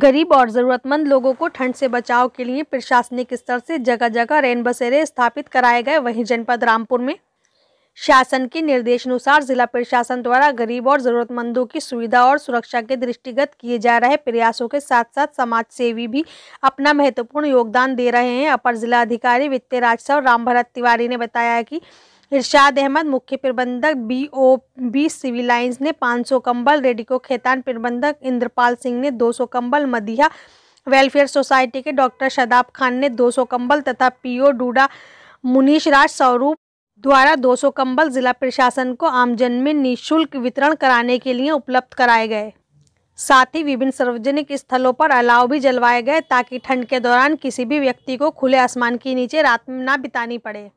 गरीब और ज़रूरतमंद लोगों को ठंड से बचाव के लिए प्रशासनिक स्तर से जगह जगह रैन बसेरे स्थापित कराए गए वहीं जनपद रामपुर में शासन के निर्देशानुसार जिला प्रशासन द्वारा गरीब और जरूरतमंदों की सुविधा और सुरक्षा के दृष्टिगत किए जा रहे प्रयासों के साथ साथ समाज सेवी भी अपना महत्वपूर्ण योगदान दे रहे हैं अपर जिला अधिकारी वित्तीय राजस्व राम भरत तिवारी ने बताया कि इरशाद अहमद मुख्य प्रबंधक B O B Civil Lines ने 500 कम्बल रेडिको खेतान प्रबंधक इंद्रपाल सिंह ने 200 कम्बल मदिया वेलफेयर सोसाइटी के डॉक्टर शदाब खान ने 200 कम्बल तथा पीओ डूडा मुनीश राज स्वरूप द्वारा 200 कम्बल जिला प्रशासन को आमजन में निःशुल्क वितरण कराने के लिए उपलब्ध कराए गए साथ ही विभिन्न सार्वजनिक स्थलों पर अलाव भी जलवाए गए ताकि ठंड के दौरान किसी भी व्यक्ति को खुले आसमान के नीचे रात में ना बितानी पड़े